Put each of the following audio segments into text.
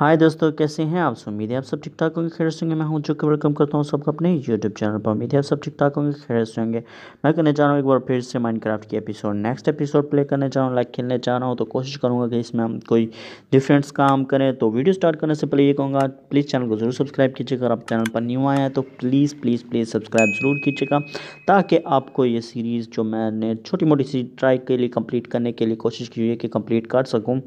हाय दोस्तों कैसे हैं आप उम्मीद है आप सब ठीक ठाक होंगे खैर सेंगे मैं हूं जो कि वेलकम करता हूं सबको अपने यूट्यूब चैनल पर उम्मीद है आप सब ठीक ठाक होंगे खैर होंगे मैं करने जा रहा हूं एक बार फिर से माइनक्राफ्ट की एपिसोड नेक्स्ट एपिसोड प्ले करने जा रहा हूं लाइक खेलने जा रहा हूं तो कोशिश करूंगा कि इसमें हम कोई डिफरेंस काम करें तो वीडियो स्टार्ट करने से पहले ये कहूँगा प्लीज़ चैनल को जरूर सब्सक्राइब कीजिएगा अगर आप चैनल पर न्यू आए हैं तो प्लीज़ प्लीज़ प्लीज़ सब्सक्राइब ज़रूर कीजिएगा ताकि आपको ये सीरीज़ जो मैंने छोटी मोटी सी ट्राई के लिए कम्प्लीट करने के लिए कोशिश की हुई है कि कम्प्लीट कर सकूँ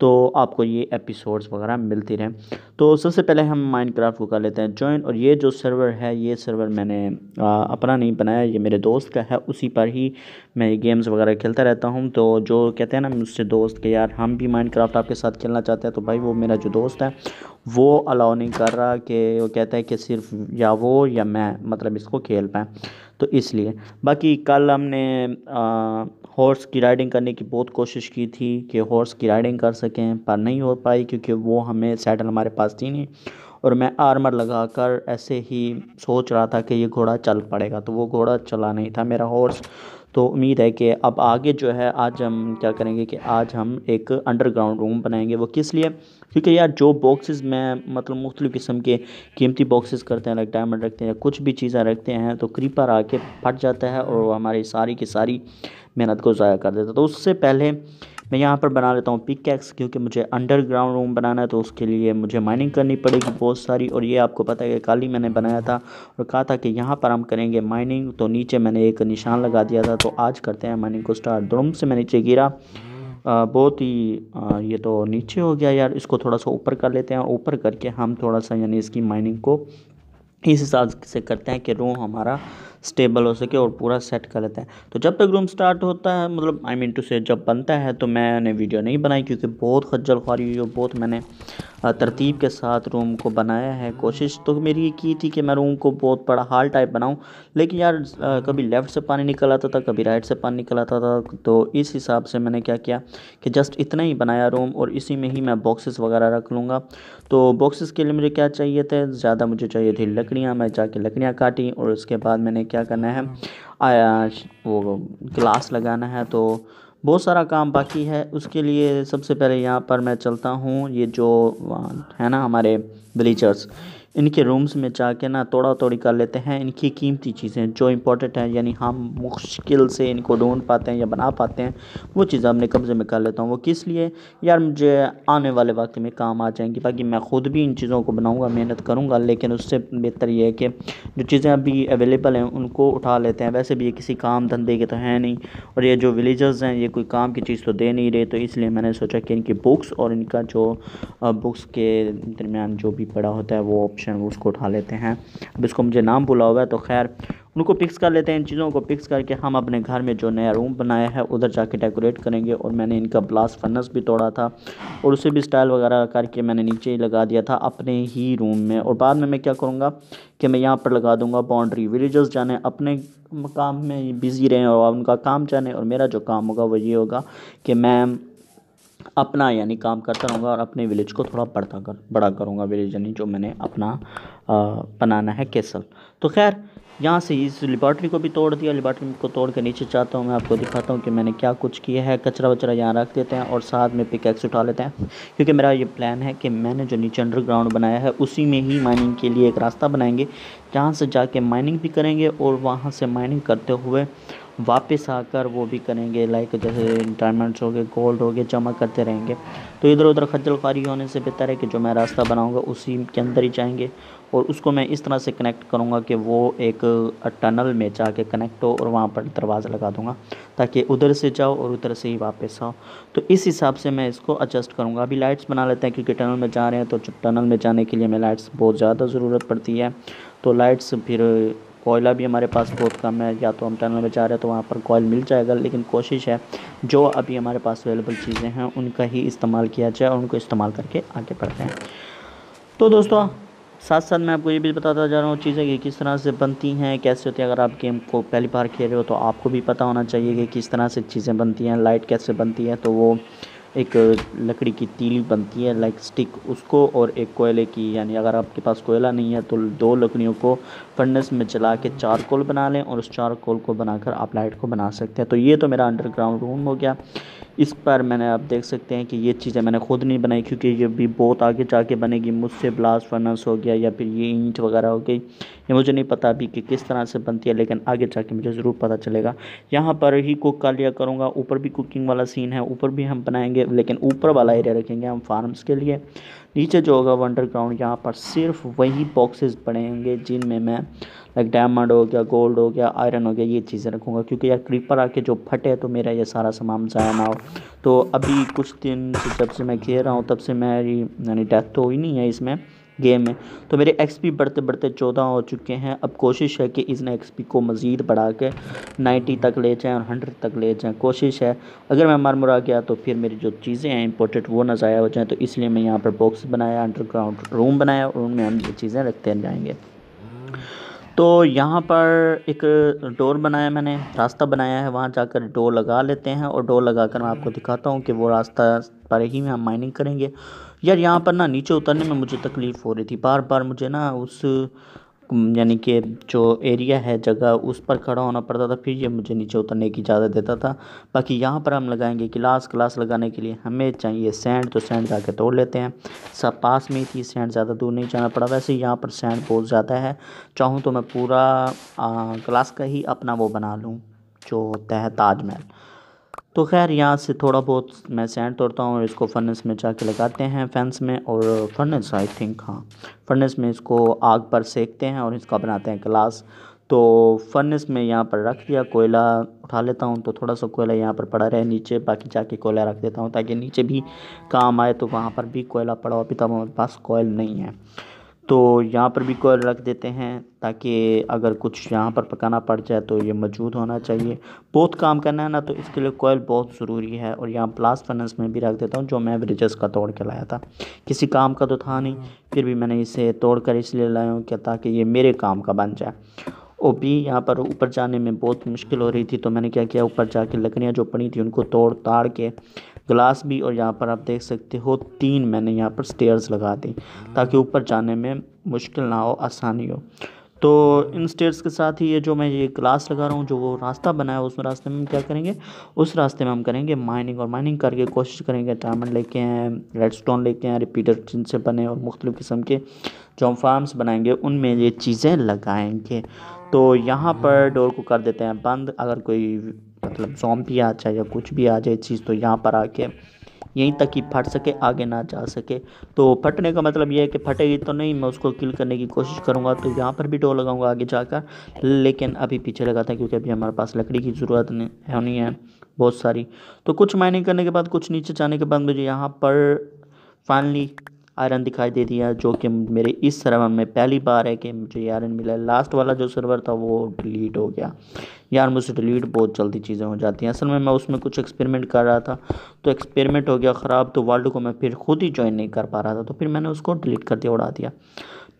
तो आपको ये एपिसोड्स वगैरह मिलती रहें तो सबसे पहले हम माइनक्राफ्ट को कर लेते हैं ज्वाइन और ये जो सर्वर है ये सर्वर मैंने आ, अपना नहीं बनाया ये मेरे दोस्त का है उसी पर ही मैं गेम्स वगैरह खेलता रहता हूँ तो जो कहते हैं ना मुझसे दोस्त के यार हम भी माइंड आपके साथ खेलना चाहते हैं तो भाई वो मेरा जो दोस्त है वो अलाउ नहीं कर रहा कि वो कहता है कि सिर्फ या वो या मैं मतलब इसको खेल पाएँ तो इसलिए बाकी कल हमने आ, हॉर्स की राइडिंग करने की बहुत कोशिश की थी कि हॉर्स की राइडिंग कर सकें पर नहीं हो पाई क्योंकि वो हमें सैडल हमारे पास थी नहीं और मैं आर्मर लगा कर ऐसे ही सोच रहा था कि ये घोड़ा चल पड़ेगा तो वो घोड़ा चला नहीं था मेरा हॉर्स तो उम्मीद है कि अब आगे जो है आज हम क्या करेंगे कि आज हम एक अंडरग्राउंड रूम बनाएंगे वो किस लिए क्योंकि यार जो बॉक्सेस में मतलब मुख्तु किस्म के कीमती बॉक्सेस करते हैं लाइक डायमंड रखते हैं कुछ भी चीज़ें रखते हैं तो क्रीपर आके फट जाता है और हमारी सारी की सारी मेहनत को ज़ाया कर देता है तो उससे पहले मैं यहाँ पर बना लेता हूँ पिक एक्स क्योंकि मुझे अंडरग्राउंड रूम बनाना है तो उसके लिए मुझे माइनिंग करनी पड़ेगी बहुत सारी और ये आपको पता है कि काल ही मैंने बनाया था और कहा था कि यहाँ पर हम करेंगे माइनिंग तो नीचे मैंने एक निशान लगा दिया था तो आज करते हैं माइनिंग को स्टार्ट द्रुम से मैं नीचे गिरा बहुत ही ये तो नीचे हो गया यार इसको थोड़ा सा ऊपर कर लेते हैं और ऊपर करके हम थोड़ा सा यानी इसकी माइनिंग को इस हिसाब से करते हैं कि रो हमारा स्टेबल हो सके और पूरा सेट कर लेते हैं तो जब तक रूम स्टार्ट होता है मतलब आई मीन टू से जब बनता है तो मैंने वीडियो नहीं बनाई क्योंकि बहुत खज्जल खुआारी हुई और बहुत मैंने तरतीब के साथ रूम को बनाया है कोशिश तो मेरी ये की थी कि मैं रूम को बहुत बड़ा हाल टाइप बनाऊँ लेकिन यार कभी लेफ़्ट से पानी निकल आता था कभी राइट से पानी निकल आता था तो इस हिसाब से मैंने क्या किया कि जस्ट इतना ही बनाया रूम और इसी में ही मैं बॉक्सेस वगैरह रख लूँगा तो बॉक्सेस के लिए मुझे क्या चाहिए थे ज़्यादा मुझे चाहिए थी लकड़ियाँ मैं जाके लकड़ियाँ काटी और उसके बाद मैंने क्या करना है हाँ। वो ग्लास लगाना है तो बहुत सारा काम बाकी है उसके लिए सबसे पहले यहाँ पर मैं चलता हूँ ये जो है ना हमारे ब्लीचर्स इनके रूम्स में जाके ना तोड़ा तोड़ी कर लेते हैं इनकी कीमती चीज़ें जो इंपॉर्टेंट हैं यानी हम मुश्किल से इनको ढूंढ पाते हैं या बना पाते हैं वो चीज़ें अपने कब्ज़े में कर लेता हूँ वो किस लिए यार मुझे आने वाले वक्त में काम आ जाएंगी बाकी मैं ख़ुद भी इन चीज़ों को बनाऊँगा मेहनत करूँगा लेकिन उससे बेहतर ये है कि जो चीज़ें अभी अवेलेबल हैं उनको उठा लेते हैं वैसे भी ये किसी काम धंधे के तो हैं नहीं और ये जो विलेजर्स हैं ये कोई काम की चीज़ तो दे नहीं रहे तो इसलिए मैंने सोचा कि इनकी बुक्स और इनका जो बुक्स के दरमियान जो भी पड़ा होता है वो ऑप्शन वो उसको उठा लेते हैं अब इसको मुझे नाम बुला हुआ है तो खैर उनको पिक्स कर लेते हैं इन चीज़ों को पिक्स करके हम अपने घर में जो नया रूम बनाया है उधर जाके डेकोरेट करेंगे और मैंने इनका ब्लास्ट फनस भी तोड़ा था और उसे भी स्टाइल वगैरह करके मैंने नीचे ही लगा दिया था अपने ही रूम में और बाद में मैं क्या करूँगा कि मैं यहाँ पर लगा दूँगा बाउंड्री विलेजर्स जाने अपने काम में बिज़ी रहें और उनका काम जाने और मेरा जो काम होगा वो ये होगा कि मैं अपना यानी काम करता रहूँगा और अपने विलेज को थोड़ा बढ़ता कर बड़ा करूँगा विलेज यानी जो मैंने अपना आ, बनाना है केसल तो खैर यहाँ से इस लेबार्ट्री को भी तोड़ दिया लेबार्ट्री को तोड़ के नीचे चाहता हूँ मैं आपको दिखाता हूँ कि मैंने क्या कुछ किया है कचरा वचरा यहाँ रख देते हैं और साथ में पिकैक्स उठा लेते हैं क्योंकि मेरा ये प्लान है कि मैंने जो नीचे अंडरग्राउंड बनाया है उसी में ही माइनिंग के लिए एक रास्ता बनाएंगे जहाँ से जाके माइनिंग भी करेंगे और वहाँ से माइनिंग करते हुए वापस आकर वो भी करेंगे लाइक जैसे डायमंड्स हो गए गोल्ड हो गए जमा करते रहेंगे तो इधर उधर खज्जल खारी होने से बेहतर है कि जो मैं रास्ता बनाऊंगा उसी के अंदर ही जाएंगे और उसको मैं इस तरह से कनेक्ट करूंगा कि वो एक टनल में जाके कनेक्ट हो और वहाँ पर दरवाज़ा लगा दूंगा ताकि उधर से जाओ और उधर से ही वापस आओ तो इस हिसाब से मैं इसको एडजस्ट करूँगा अभी लाइट्स बना लेते हैं क्योंकि टनल में जा रहे हैं तो टनल में जाने के लिए हमें लाइट्स बहुत ज़्यादा ज़रूरत पड़ती है तो लाइट्स फिर कोयला भी हमारे पास बहुत कम है या तो हम टनल में जा रहे हैं तो वहाँ पर कोयल मिल जाएगा लेकिन कोशिश है जो अभी हमारे पास अवेलेबल चीज़ें हैं उनका ही इस्तेमाल किया जाए और उनको इस्तेमाल करके आगे बढ़ते हैं तो दोस्तों साथ साथ मैं आपको ये भी बताता जा रहा हूँ चीज़ें कि किस तरह से बनती हैं कैसे होती है अगर आप गेम को पहली बार खेल रहे हो तो आपको भी पता होना चाहिए कि किस तरह से चीज़ें बनती हैं लाइट कैसे बनती है तो वो एक लकड़ी की तीली बनती है लाइक स्टिक उसको और एक कोयले की यानी अगर आपके पास कोयला नहीं है तो दो लकड़ियों को फर्नेस में चला के चारकोल बना लें और उस चारकोल को बनाकर आप लाइट को बना सकते हैं तो ये तो मेरा अंडरग्राउंड रूम हो गया इस पर मैंने आप देख सकते हैं कि ये चीज़ें मैंने खुद नहीं बनाई क्योंकि ये भी बहुत आगे जाके बनेगी मुझसे ब्लास्ट फर्नेस हो गया या फिर ये ईंट वगैरह हो गई ये मुझे नहीं पता अभी कि किस तरह से बनती है लेकिन आगे जाके मुझे ज़रूर पता चलेगा यहाँ पर ही कुक कर लिया करूँगा ऊपर भी कुकिंग वाला सीन है ऊपर भी हम बनाएंगे लेकिन ऊपर वाला एरिया रखेंगे हम फार्म्स के लिए नीचे जो होगा वंडर अंडरग्राउंड यहाँ पर सिर्फ वही बॉक्सेस बनेंगे जिनमें मैं लाइक डायमंड हो गया गोल्ड हो गया आयरन हो गया ये चीज़ें रखूँगा क्योंकि यार क्रीपर आके जो फटे तो मेरा ये सारा सामान ज़ाया ना हो तो अभी कुछ दिन से जब से मैं घेर रहा हूँ तब से मेरी यानी डेथ तो हुई नहीं है इसमें गेम में तो मेरे एक्सपी बढ़ते बढ़ते चौदह हो चुके हैं अब कोशिश है कि एक्स एक्सपी को मज़ीद बढ़ा के नाइन्टी तक ले जाएँ और हंड्रेड तक ले जाएँ कोशिश है अगर मैं मर मुरा गया तो फिर मेरी जो चीज़ें हैं इंपॉर्टेंट वो ना ज़ाया हो जाएँ तो इसलिए मैं यहाँ पर बॉक्स बनाया अंडरग्राउंड रूम बनाया और उनमें हम ये चीज़ें रखते जाएँगे तो यहाँ पर एक डोर बनाया मैंने रास्ता बनाया है वहाँ जाकर डोर लगा लेते हैं और डोर लगाकर मैं आपको दिखाता हूँ कि वो रास्ता पर ही हम माइनिंग करेंगे यार यहाँ पर ना नीचे उतरने में मुझे तकलीफ़ हो रही थी बार बार मुझे ना उस यानी कि जो एरिया है जगह उस पर खड़ा होना पड़ता था फिर ये मुझे नीचे उतरने की इजाज़त देता था बाकी यहाँ पर हम लगाएंगे गिलास गिलास लगाने के लिए हमें चाहिए सैंड तो सैंड जाके तोड़ लेते हैं सब पास में ही थी सैंड ज़्यादा दूर नहीं जाना पड़ा वैसे यहाँ पर सैंड बहुत ज़्यादा है चाहूँ तो मैं पूरा ग्लास का ही अपना वो बना लूँ जो होता है ताजमहल तो खैर यहाँ से थोड़ा बहुत मैं सेंड तोड़ता हूँ और इसको फर्नेस में जाके लगाते हैं फैंस में और फर्नेस आई थिंक हाँ फर्नेस में इसको आग पर सेकते हैं और इसका बनाते हैं ग्लास तो फर्नेस में यहाँ पर रख दिया कोयला उठा लेता हूँ तो थोड़ा सा कोयला यहाँ पर पड़ा रहे नीचे बाकी जाके कोयला रख देता हूँ ताकि नीचे भी काम आए तो वहाँ पर भी कोयला पड़ा हो अभी तक हमारे पास कोयल नहीं है तो यहाँ पर भी कोयल रख देते हैं ताकि अगर कुछ यहाँ पर पकाना पड़ जाए तो ये मौजूद होना चाहिए बहुत काम करना है ना तो इसके लिए कोयल बहुत ज़रूरी है और यहाँ ब्लास्ट फर्नेस में भी रख देता हूँ जो मैं ब्रिजेस का तोड़ के लाया था किसी काम का तो था नहीं फिर भी मैंने इसे तोड़ कर इसलिए लाया हूँ कि ताकि ये मेरे काम का बन जाए और भी यहाँ पर ऊपर जाने में बहुत मुश्किल हो रही थी तो मैंने क्या किया ऊपर जाके लकड़ियाँ जो पड़ी थी उनको तोड़ ताड़ के ग्लास भी और यहाँ पर आप देख सकते हो तीन मैंने यहाँ पर स्टेयर्स लगा दी ताकि ऊपर जाने में मुश्किल ना हो आसानी हो तो इन स्टेयर्स के साथ ही ये जो मैं ये ग्लास लगा रहा हूँ जो वो रास्ता बनाया उस रास्ते में हम क्या करेंगे उस रास्ते में हम करेंगे माइनिंग और माइनिंग करके कोशिश करेंगे डायमंड लेके हैं रेड स्टोन लेके हैं रिपीटर जिनसे बने और मुख्तु किस्म के जो हम फार्म्स बनाएंगे उनमें ये चीज़ें लगाएंगे तो यहाँ पर डोर को कर देते हैं बंद अगर कोई मतलब भी आ जाए या कुछ भी आ जाए चीज़ तो यहाँ पर आके यहीं तक ही फट सके आगे ना जा सके तो फटने का मतलब ये है कि फटेगी तो नहीं मैं उसको किल करने की कोशिश करूँगा तो यहाँ पर भी डो लगाऊँगा आगे जाकर लेकिन अभी पीछे लगा था क्योंकि अभी हमारे पास लकड़ी की ज़रूरत नहीं होनी है बहुत सारी तो कुछ माइनिंग करने के बाद कुछ नीचे जाने के बाद मुझे यहाँ पर फाइनली आयरन दिखाई दे दिया जो कि मेरे इस सर्वर में पहली बार है कि मुझे ये आयरन मिला लास्ट वाला जो सर्वर था वो डिलीट हो गया यार मुझसे डिलीट बहुत जल्दी चीज़ें हो जाती हैं असल में मैं उसमें कुछ एक्सपेरिमेंट कर रहा था तो एक्सपेरिमेंट हो गया ख़राब तो वर्ल्ड को मैं फिर खुद ही ज्वाइन नहीं कर पा रहा था तो फिर मैंने उसको डिलीट कर दिया उड़ा दिया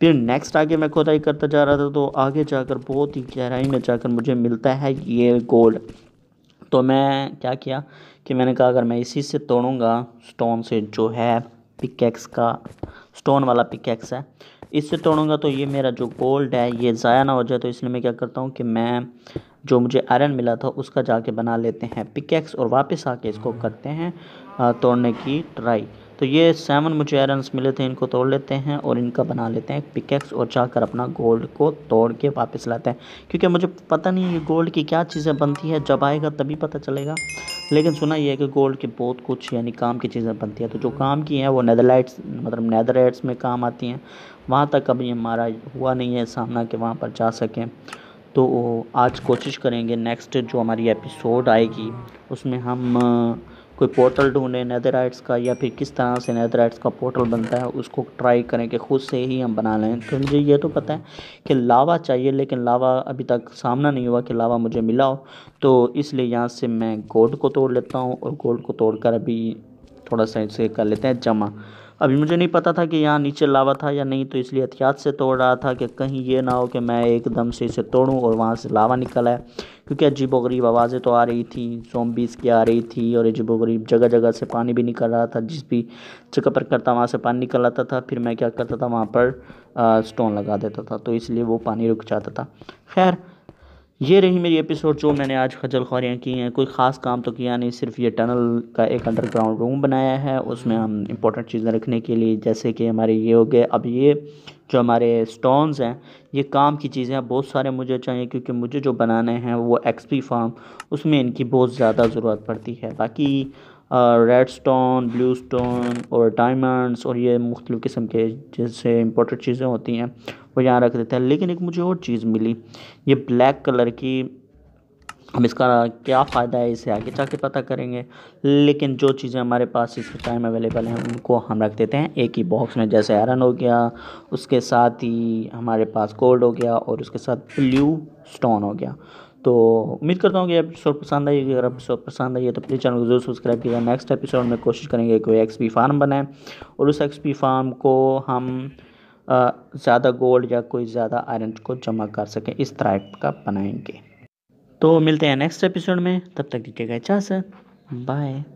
फिर नेक्स्ट आगे मैं खुदाई करता जा रहा था तो आगे जाकर बहुत ही गहराई में जाकर मुझे मिलता है ये गोल्ड तो मैं क्या किया कि मैंने कहा अगर मैं इसी से तोड़ूंगा स्टोन से जो है पिकैक्स का स्टोन वाला पिकैक्स है इससे तोड़ूंगा तो ये मेरा जो गोल्ड है ये ज़ाया ना हो जाए तो इसलिए मैं क्या करता हूँ कि मैं जो मुझे आयरन मिला था उसका जाके बना लेते हैं पिकैक्स और वापस आके इसको हम्म। करते हैं तोड़ने की ट्राई तो ये सेवन मुझे आयरन्स मिले थे इनको तोड़ लेते हैं और इनका बना लेते हैं पिकैक्स और जाकर अपना गोल्ड को तोड़ के वापस लाते हैं क्योंकि मुझे पता नहीं ये गोल्ड की क्या चीज़ें बनती है जब आएगा तभी पता चलेगा लेकिन सुना ये है कि गोल्ड के बहुत कुछ यानी काम की चीज़ें बनती हैं तो जो काम की हैं वो नैदरलाइट्स मतलब नैदरलाइट्स में काम आती हैं वहाँ तक अभी हमारा हुआ नहीं है सामना कि वहाँ पर जा सकें तो आज कोशिश करेंगे नेक्स्ट जो हमारी एपिसोड आएगी उसमें हम कोई पोर्टल ढूंढें नैदराइट्स का या फिर किस तरह से नैदराइट्स का पोर्टल बनता है उसको ट्राई करें कि ख़ुद से ही हम बना लें तो मुझे ये तो पता है कि लावा चाहिए लेकिन लावा अभी तक सामना नहीं हुआ कि लावा मुझे मिला हो तो इसलिए यहाँ से मैं गोल्ड को तोड़ लेता हूँ और गोल्ड को तोड़ कर अभी थोड़ा सा इसे कर लेते हैं जमा अभी मुझे नहीं पता था कि यहाँ नीचे लावा था या नहीं तो इसलिए एहतियात से तोड़ रहा था कि कहीं ये ना हो कि मैं एकदम से इसे तोड़ूँ और वहाँ से लावा निकल आए क्योंकि अजीब वरीब आवाज़ें तो आ रही थी सोमबीस की आ रही थी और अजीब गरीब जगह जगह से पानी भी निकल रहा था जिस भी जगह पर करता वहाँ से पानी निकल आता था फिर मैं क्या करता था वहाँ पर स्टोन लगा देता था तो इसलिए वो पानी रुक जाता था खैर ये रही मेरी एपिसोड जो मैंने आज खजल खोरियाँ की हैं कोई ख़ास काम तो किया नहीं सिर्फ ये टनल का एक अंडरग्राउंड रूम बनाया है उसमें हम इंपॉर्टेंट चीज़ें रखने के लिए जैसे कि हमारे ये हो गए अब ये जो हमारे स्टोन्स हैं ये काम की चीज़ें हैं बहुत सारे मुझे चाहिए क्योंकि मुझे जो बनाने हैं वो एक्सपी फार्म उसमें इनकी बहुत ज़्यादा ज़रूरत पड़ती है बाकी रेड स्टोन ब्लू स्टोन और डायमंड्स और ये मुख्तलिफ़ किस्म के जैसे इंपॉर्टेंट चीज़ें होती हैं वो यहाँ रख देते हैं लेकिन एक मुझे और चीज़ मिली ये ब्लैक कलर की हम इसका क्या फ़ायदा है इसे आगे जाके पता करेंगे लेकिन जो चीज़ें हमारे पास इस टाइम अवेलेबल हैं उनको हम रख देते हैं एक ही बॉक्स में जैसे आयरन हो गया उसके साथ ही हमारे पास गोल्ड हो गया और उसके साथ ब्लू स्टोन हो गया तो उम्मीद करता हूँ कि एपिसोड पसंद आएगी अगर एपिसोड पसंद आई है तो प्लीज़ चैनल को जरूर सब्सक्राइब कीजिएगा नेक्स्ट एपिसोड में कोशिश करेंगे कोई एक्स पी फार्म बनाए और उस एक्स पी फार्म को हम ज़्यादा गोल्ड या कोई ज़्यादा आयरन को जमा कर सकें इस तरह का बनाएंगे तो मिलते हैं नेक्स्ट एपिसोड में तब तक दीजिएगा इजाज़त बाय